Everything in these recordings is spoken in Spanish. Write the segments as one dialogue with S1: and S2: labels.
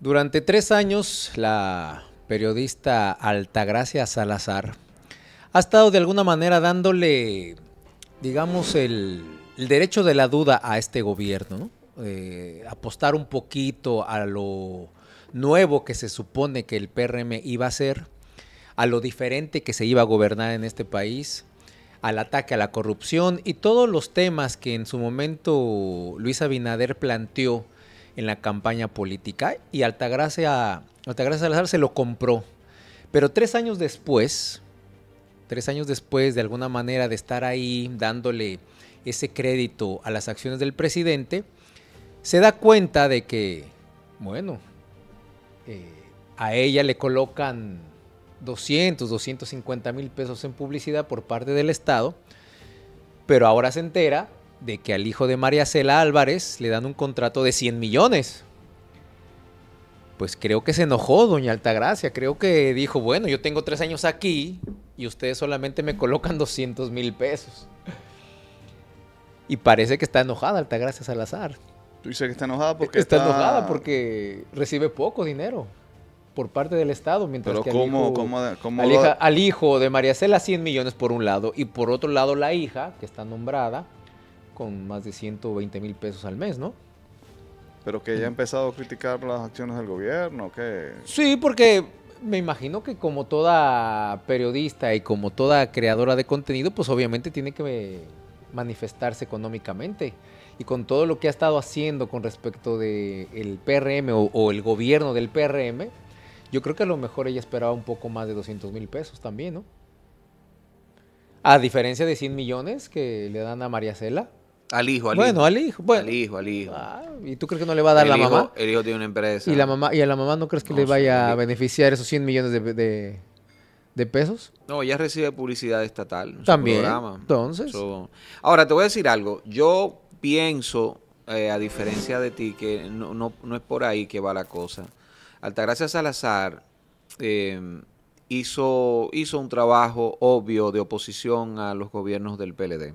S1: Durante tres años, la periodista Altagracia Salazar ha estado de alguna manera dándole, digamos, el, derecho de la duda a este gobierno, eh, apostar un poquito a lo nuevo que se supone que el PRM iba a ser, a lo diferente que se iba a gobernar en este país, al ataque a la corrupción y todos los temas que en su momento Luis Abinader planteó en la campaña política y Altagracia, Altagracia Salazar se lo compró. Pero tres años después, tres años después de alguna manera de estar ahí dándole ese crédito a las acciones del presidente, se da cuenta de que, bueno, eh, a ella le colocan 200, 250 mil pesos en publicidad por parte del Estado, pero ahora se entera de que al hijo de María Cela Álvarez le dan un contrato de 100 millones. Pues creo que se enojó doña Altagracia, creo que dijo, bueno, yo tengo tres años aquí y ustedes solamente me colocan 200 mil pesos. Y parece que está enojada Altagracia Salazar. Tú dices que está enojada porque está, enojada porque recibe poco dinero por parte del Estado, mientras Pero que al, cómo, hijo, al hijo de María Cela 100 millones por un lado y por otro lado la hija que está nombrada con más de 120 mil pesos al
S2: mes, ¿no? Pero que ya ha empezado a criticar las acciones del gobierno, que... Sí,
S1: porque me imagino que como toda periodista y como toda creadora de contenido, pues obviamente tiene que manifestarse económicamente. Y con todo lo que ha estado haciendo con respecto del PRM o, o, el gobierno del PRM, yo creo que a lo mejor ella esperaba un poco más de 200 mil pesos también, ¿no? A diferencia de 100 millones que le dan a María Cela al hijo, al hijo. Bueno, al hijo. Al hijo, al
S3: ah, hijo. ¿Y
S1: tú crees que no le va a dar la mamá?
S3: El hijo tiene una empresa. ¿Y, la mamá, ¿Y a
S1: la mamá no crees que le vaya a beneficiar esos 100 millones de, pesos?
S3: No, ella recibe publicidad estatal. También. Entonces. ahora, te voy a decir algo. Yo pienso, eh, a diferencia de ti, que no, no, no, es por ahí que va la cosa. Altagracia Salazar em, hizo, hizo un trabajo obvio de oposición a los gobiernos del PLD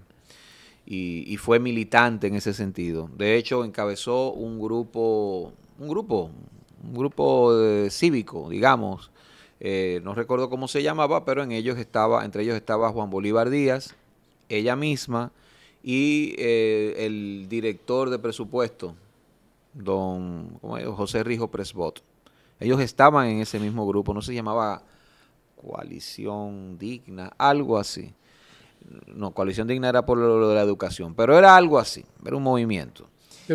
S3: y, fue militante en ese sentido. De hecho, encabezó un grupo, un grupo, un grupo eh, cívico, digamos. Eh, no recuerdo cómo se llamaba, pero en ellos estaba, entre ellos estaba Juan Bolívar Díaz, ella misma, y eh, el director de presupuesto, don José Rijo Presbot. Ellos estaban en ese mismo grupo, no se llamaba Coalición Digna, algo así no, Coalición Digna era por lo de la educación, pero era algo así, era un movimiento.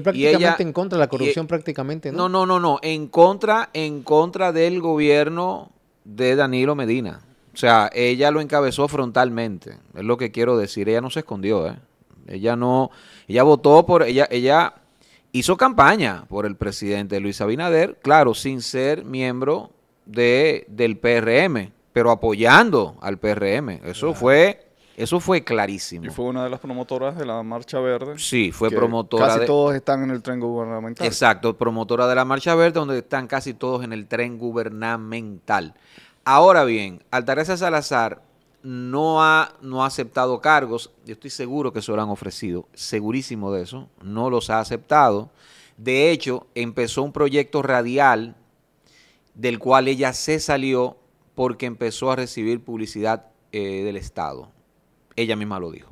S3: prácticamente en contra de la corrupción, e-
S1: prácticamente, ¿no?
S3: No, no, no, en contra, en contra del gobierno de Danilo Medina. O sea, ella lo encabezó frontalmente, es lo que quiero decir, ella no se escondió, ¿eh? Ella no, ella votó por, ella, ella hizo campaña por el presidente Luis Abinader, claro, sin ser miembro de, del PRM, pero apoyando al PRM. Eso fue eso fue clarísimo. Y
S2: fue una de las promotoras de la Marcha Verde.
S3: Sí, fue promotora. Casi todos
S2: están en el tren gubernamental.
S3: Exacto, promotora de la Marcha Verde, donde están casi todos en el tren gubernamental. Ahora bien, Altareza Salazar no ha, no ha aceptado cargos. Yo estoy seguro que se lo han ofrecido, segurísimo de eso. No los ha aceptado. De hecho, empezó un proyecto radial del cual ella se salió porque empezó a recibir publicidad eh, del Estado ella misma lo dijo.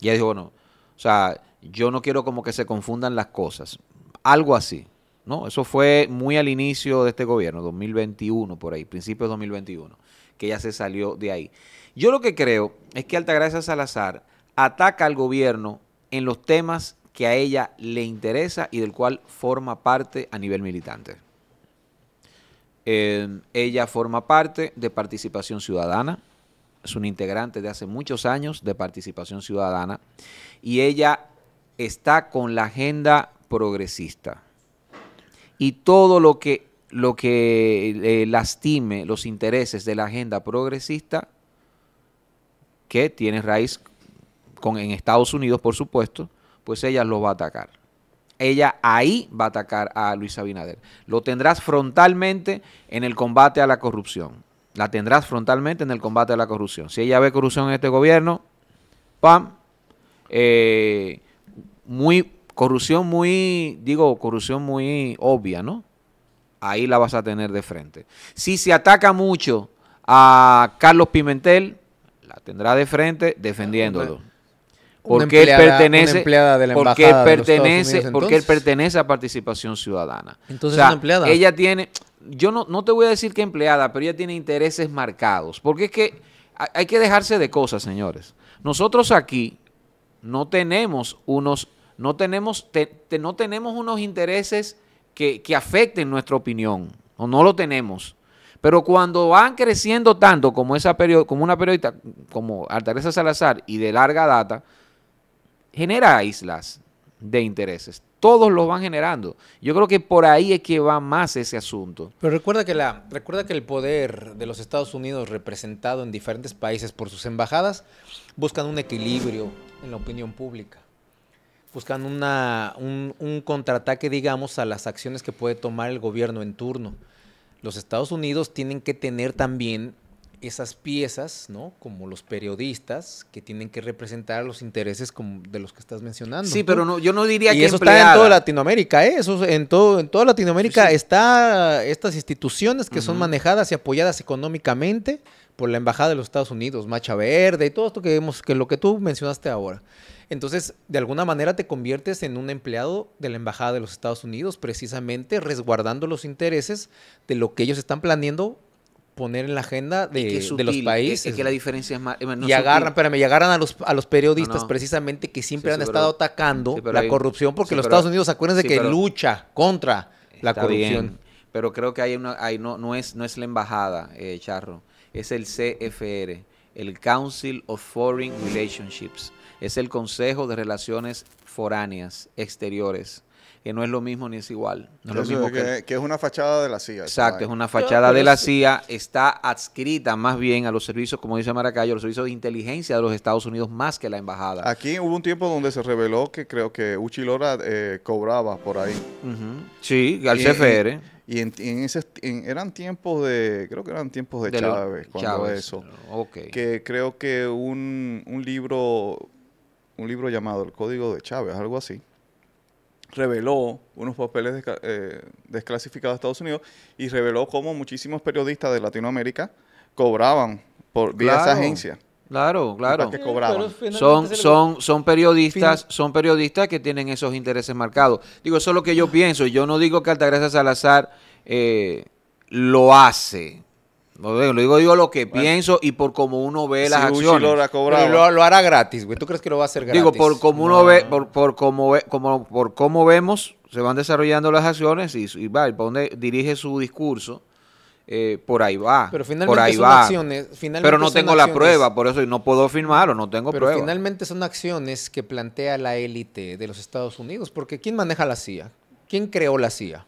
S3: Y ella dijo, bueno, o sea, yo no quiero como que se confundan las cosas. Algo así, ¿no? Eso fue muy al inicio de este gobierno, 2021 por ahí, principios de 2021, que ella se salió de ahí. Yo lo que creo es que Altagracia Salazar ataca al gobierno en los temas que a ella le interesa y del cual forma parte a nivel militante. Eh, ella forma parte de Participación Ciudadana, es un integrante de hace muchos años de Participación Ciudadana y ella está con la agenda progresista. Y todo lo que, lo que eh, lastime los intereses de la agenda progresista, que tiene raíz con, en Estados Unidos, por supuesto, pues ella lo va a atacar. Ella ahí va a atacar a Luis Abinader. Lo tendrás frontalmente en el combate a la corrupción la tendrás frontalmente en el combate a la corrupción. Si ella ve corrupción en este gobierno, ¡pam! Eh, muy, corrupción muy, digo, corrupción muy obvia, ¿no? Ahí la vas a tener de frente. Si se ataca mucho a Carlos Pimentel, la tendrá de frente defendiéndolo. Porque él pertenece, porque pertenece, porque él pertenece a Participación Ciudadana. Entonces, Ella tiene, yo no, te voy a decir que empleada, pero ella tiene intereses marcados. Porque es que hay que dejarse de cosas, señores. Nosotros aquí no tenemos unos, no tenemos, no tenemos unos intereses que, afecten nuestra opinión. O no lo tenemos. Pero cuando van creciendo tanto como, esa como una periodista como Altareza Salazar y de larga data, genera islas, de intereses. Todos los van generando. Yo creo que por ahí es que va más ese asunto. Pero recuerda que, la,
S1: recuerda que el poder de los Estados Unidos representado en diferentes países por sus embajadas buscan un equilibrio en la opinión pública. Buscan una, un, un contraataque, digamos, a las acciones que puede tomar el gobierno en turno. Los Estados Unidos tienen que tener también esas piezas, ¿no? Como los periodistas que tienen que representar los intereses de los que estás mencionando. Sí, pero no, yo no diría y que eso está en toda Latinoamérica, ¿eh? Eso en todo, en toda Latinoamérica están está estas instituciones que son manejadas y apoyadas económicamente por la embajada de los Estados Unidos, Macha Verde y todo esto que vemos, que lo que tú mencionaste ahora. Entonces, de alguna manera te conviertes en un empleado de la embajada de los Estados Unidos, precisamente resguardando los intereses de lo que ellos están planeando poner en la agenda
S3: de, los países. que la diferencia es más... Eh, y agarran, espérame,
S1: y agarran a los, a los periodistas precisamente que siempre han estado atacando la corrupción porque los Estados Unidos, acuérdense que lucha
S3: contra la corrupción. pero creo que hay una, hay, no, no, es, no es la embajada, eh, Charro, es el CFR, el Council of Foreign Relationships. Es el Consejo de Relaciones Foráneas Exteriores que no es lo mismo ni es igual. No es lo mismo que,
S2: es una fachada de la CIA. Exacto, es una fachada de la
S3: CIA, está adscrita más bien a los servicios, como dice Maracayo, a los servicios de inteligencia de los
S2: Estados Unidos más que la embajada. Aquí hubo un tiempo donde se reveló que creo que Uchi eh, cobraba por ahí. Sí, al y, Y, en, ese, eran tiempos de, creo que eran tiempos de, Chávez, cuando eso. Que creo que un, un libro, un libro llamado El Código de Chávez, algo así reveló unos papeles eh, desclasificados de Estados Unidos y reveló cómo muchísimos periodistas de Latinoamérica cobraban por vía esa agencia. Claro, claro.
S3: Que son, son, son periodistas, son periodistas que tienen esos intereses marcados. Digo, eso es lo que yo pienso. Yo no digo que Altagracia Salazar eh, lo hace lo digo yo lo que pienso y por como uno ve las acciones. Lo, hará gratis, güey. ¿Tú crees que lo va a hacer
S1: gratis? Digo, por como uno ve, por,
S3: por cómo vemos, se van desarrollando las acciones y, va, y por donde dirige su discurso. Eh, por ahí va. Pero finalmente son acciones. Finalmente pero no tengo la prueba, por eso no puedo firmar o no tengo pero
S1: Finalmente son acciones que plantea la élite de los Estados Unidos, porque ¿quién maneja la CIA? ¿Quién creó la CIA?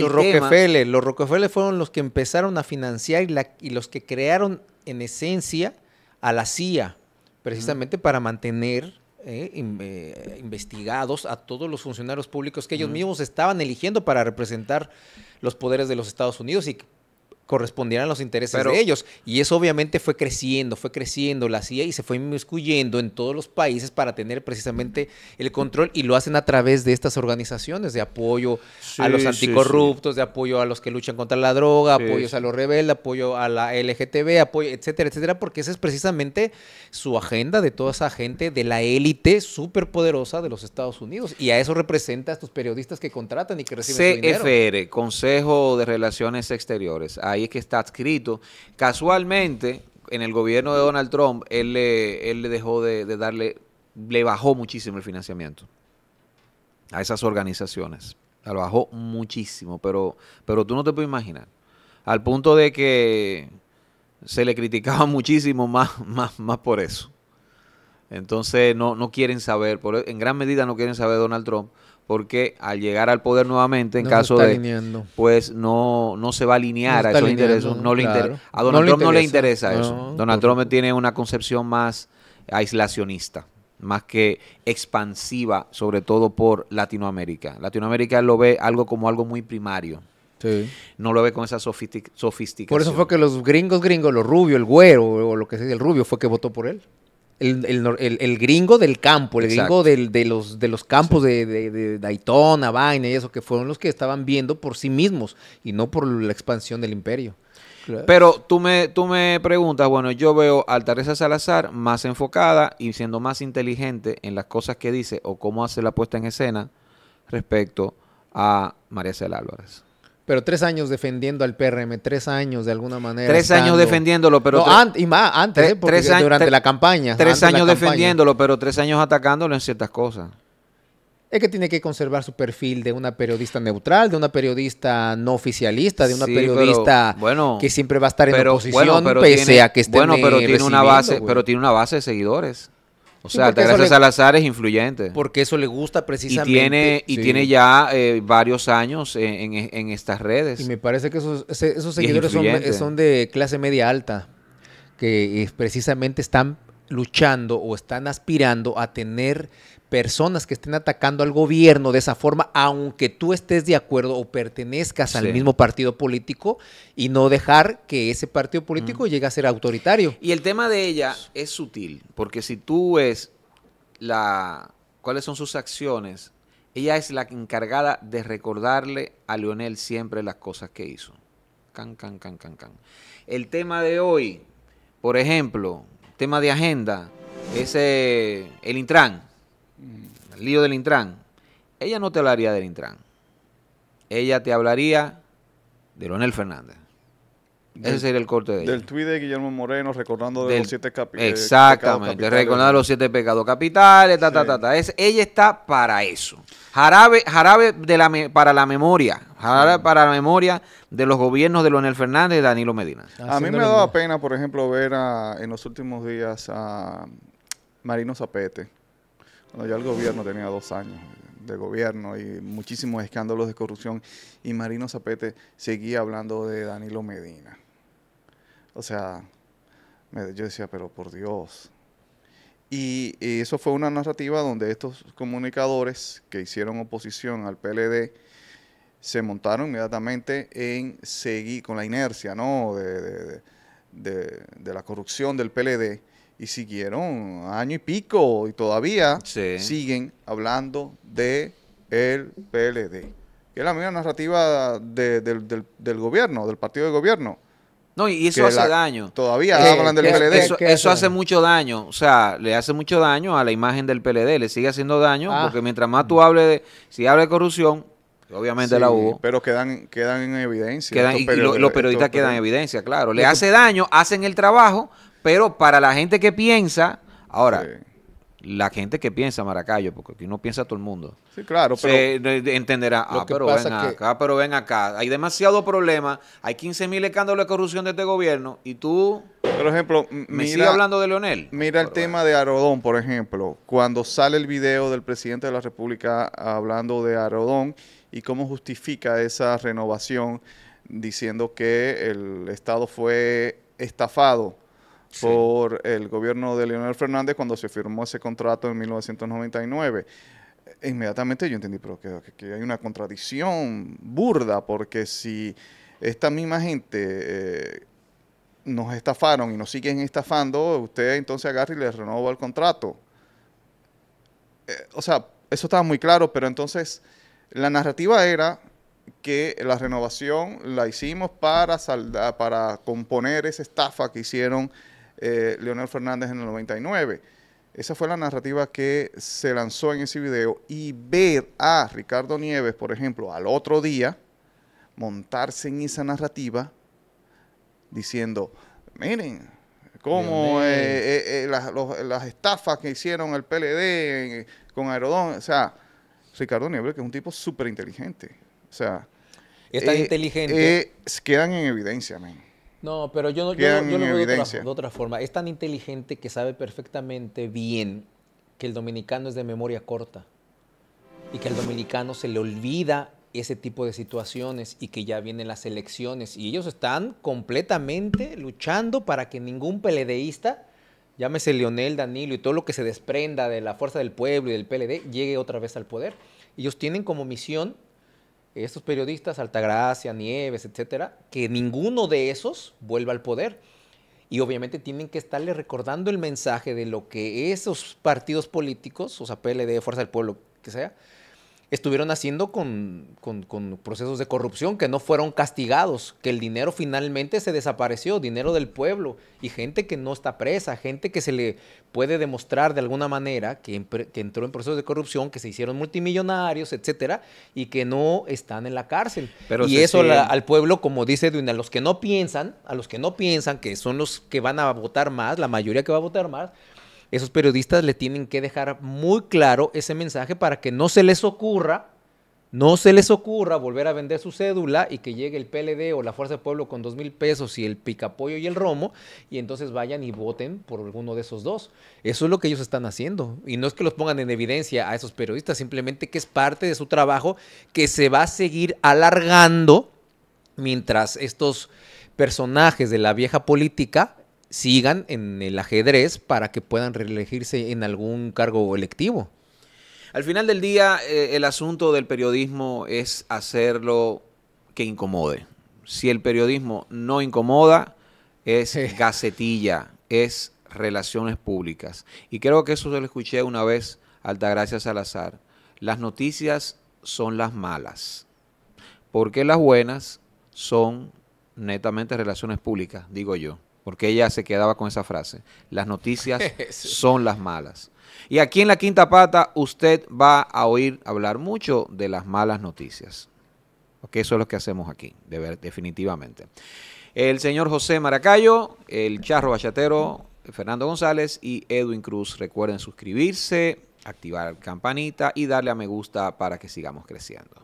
S2: los Rockefeller,
S1: los Rockefeller fueron los que empezaron a financiar y, los que crearon en esencia a la CIA, precisamente para mantener eh, eh, investigados a todos los funcionarios públicos que ellos mismos estaban eligiendo para representar los poderes de los Estados Unidos y correspondieran a los intereses de ellos. Y eso obviamente fue creciendo, fue creciendo la CIA y se fue inmiscuyendo en todos los países para tener precisamente el control y lo hacen a través de estas organizaciones de apoyo a los anticorruptos, de apoyo a los que luchan contra la droga, apoyos a los rebeldes, apoyo a la LGTB, apoyo, etcétera, etcétera, porque esa es precisamente su agenda de toda esa gente de la élite superpoderosa de los Estados Unidos. Y a eso representa a estos periodistas que contratan y que reciben su
S3: dinero. Consejo de Relaciones Exteriores. Ahí es que está adscrito. Casualmente, en el gobierno de Donald Trump, él le, dejó de, darle, le bajó muchísimo el financiamiento a esas organizaciones. lo bajó muchísimo, pero, pero tú no te puedes imaginar. Al punto de que se le criticaba muchísimo más, más, más por eso. Entonces no, no quieren saber, por, en gran medida no quieren saber Donald Trump porque al llegar al poder nuevamente, en caso de, pues no, se va a alinear a esos intereses. No le A Donald Trump no le interesa eso. Donald Trump tiene una concepción más aislacionista, más que expansiva, sobre todo por Latinoamérica. Latinoamérica lo ve algo como algo muy primario. Sí. No lo ve con esa sofisticación. Por eso fue
S1: que los gringos, gringos, los rubios, el güero o lo que sea, el rubio fue que votó por él el, gringo del campo, el gringo de, los, de los campos de, de, Daytona, Vaina y eso, que fueron los que estaban viendo por sí mismos y no por la expansión del
S3: imperio. Pero tú me, tú me preguntas, bueno, yo veo a Teresa Salazar más enfocada y siendo más inteligente en las cosas que dice o cómo hace la puesta en escena respecto a María Cel Álvarez.
S1: Pero tres años defendiendo al PRM,
S3: tres años de alguna manera. Tres años defendiéndolo, pero.
S1: y más, antes, eh, durante la
S3: campaña. Tres años defendiéndolo, pero tres años atacándolo en ciertas cosas.
S1: Es que tiene que conservar su perfil de una periodista neutral, de una periodista no oficialista, de una periodista que siempre va a estar en oposición, pese a que esté Bueno, pero tiene una base, pero
S3: tiene una base de seguidores. O sea, Salazar es influyente. Porque eso le gusta precisamente. Y tiene, y tiene ya eh, varios años en, estas redes. Y
S1: me parece que esos, seguidores son, de clase media alta,
S3: que precisamente están
S1: luchando o están aspirando a tener personas que estén atacando al gobierno de esa forma, aunque tú estés de acuerdo o pertenezcas al mismo partido político, y no dejar que ese partido político mm. llegue a ser autoritario.
S3: Y el tema de ella es sutil, porque si tú ves la, cuáles son sus acciones, ella es la encargada de recordarle a Leonel siempre las cosas que hizo. Can, can, can, can, can. El tema de hoy, por ejemplo, tema de agenda, es eh, el Intran. Mm. el lío del Intran, ella no te hablaría del Intran. Ella te hablaría de Leonel Fernández. Ese sería el corte de Del
S2: tweet de Guillermo Moreno recordando de los siete eh, pecados exactamente, Exactamente, recordando los
S3: siete pecados capitales, ta, Es, ella está para eso. Jarabe, jarabe de para la memoria. Jarabe para la memoria de los gobiernos de Leonel Fernández y Danilo Medina. a mí me daba
S2: pena, por ejemplo, ver en los últimos días a Marino Zapete ya el gobierno tenía dos años de gobierno y muchísimos escándalos de corrupción y Marino Zapete seguía hablando de Danilo Medina. O sea, yo decía, pero por Dios. Y, eso fue una narrativa donde estos comunicadores que hicieron oposición al PLD se montaron inmediatamente en seguir con la inercia ¿no? de la corrupción del PLD y siguieron año y pico y todavía siguen hablando de el PLD, que es la misma narrativa del, gobierno, del partido de gobierno. No, y eso hace daño. Todavía eh, hablan del eh, PLD. Eso, hace
S3: mucho daño. O sea, le hace mucho daño a la imagen del PLD. Le sigue haciendo daño ah. porque mientras más tú hables de... Si hablas de corrupción, obviamente la hubo.
S2: Pero quedan, quedan en evidencia. los periodistas quedan en evidencia,
S3: claro. Le hace daño, hacen el trabajo, pero para la gente que piensa, ahora, la gente que piensa Maracayo, porque aquí no piensa todo el mundo. Sí, claro, entenderá, ah, pero ven acá, pero ven acá. Hay demasiado problema, hay 15.000 mil escándalos de corrupción de este gobierno, y tú. Por ejemplo, me mira,
S2: hablando de Leonel. Mira el tema de Arodón, por ejemplo. Cuando sale el video del presidente de la República hablando de Arodón y cómo justifica esa renovación diciendo que el Estado fue estafado por el gobierno de Leonel Fernández cuando se firmó ese contrato en 1999 e inmediatamente yo entendí, pero que, hay una contradicción burda, porque si esta misma gente eh, nos estafaron y nos siguen estafando, usted entonces agarra y le renova el contrato. Eh, o sea, eso estaba muy claro, pero entonces la narrativa era que la renovación la hicimos para, para componer esa estafa que hicieron eh, Leonel Fernández en el 99. Esa fue la narrativa que se lanzó en ese video y ver a Ricardo Nieves, por ejemplo, al otro día, montarse en esa narrativa diciendo, miren, como eh, eh, las, estafas que hicieron el PLD con Aerodón, o sea, Ricardo Nieves, que es un tipo súper inteligente, o sea... inteligente. quedan en evidencia,
S1: no, pero yo no, yo, lo veo de otra, forma. Es tan inteligente que sabe perfectamente bien que el dominicano es de memoria corta y que al dominicano se le olvida ese tipo de situaciones y que ya vienen las elecciones y ellos están completamente luchando para que ningún peledeísta, llámese Leonel, Danilo y todo lo que se desprenda de la fuerza del pueblo y del PLD, llegue otra vez al poder. Ellos tienen como misión estos periodistas, Altagracia, Nieves, etcétera, que ninguno de esos vuelva al poder. Y obviamente tienen que estarle recordando el mensaje de lo que esos partidos políticos, o sea, PLD, Fuerza del Pueblo, que sea, estuvieron haciendo con, procesos de corrupción que no fueron castigados, que el dinero finalmente se desapareció, dinero del pueblo y gente que no está presa, gente que se le puede demostrar de alguna manera que, entró en procesos de corrupción, que se hicieron multimillonarios, etcétera, y que no están en la cárcel. y eso al pueblo, como dice Duna, a los que no piensan, a los que no piensan, que son los que van a votar más, la mayoría que va a votar más, esos periodistas le tienen que dejar muy claro ese mensaje para que no se les ocurra, no se les ocurra volver a vender su cédula y que llegue el PLD o la Fuerza del Pueblo con dos mil pesos y el picapollo y el romo y entonces vayan y voten por alguno de esos dos. Eso es lo que ellos están haciendo y no es que los pongan en evidencia a esos periodistas, simplemente que es parte de su trabajo que se va a seguir alargando mientras estos personajes de la vieja política sigan en el ajedrez para que puedan
S3: reelegirse en algún cargo electivo. Al final del día, eh, el asunto del periodismo es hacerlo que incomode. Si el periodismo no incomoda, es gacetilla, es relaciones públicas. Y creo que eso se lo escuché una vez Altagracia Salazar. Las noticias son las malas, porque las buenas son netamente relaciones públicas, digo yo porque ella se quedaba con esa frase. Las noticias son las malas. Y aquí en la quinta pata usted va a oír hablar mucho de las malas noticias. Porque eso es lo que hacemos aquí, definitivamente. El señor José Maracayo, el charro bachatero Fernando González y Edwin Cruz. Recuerden suscribirse, activar la campanita y darle a me gusta para que sigamos creciendo.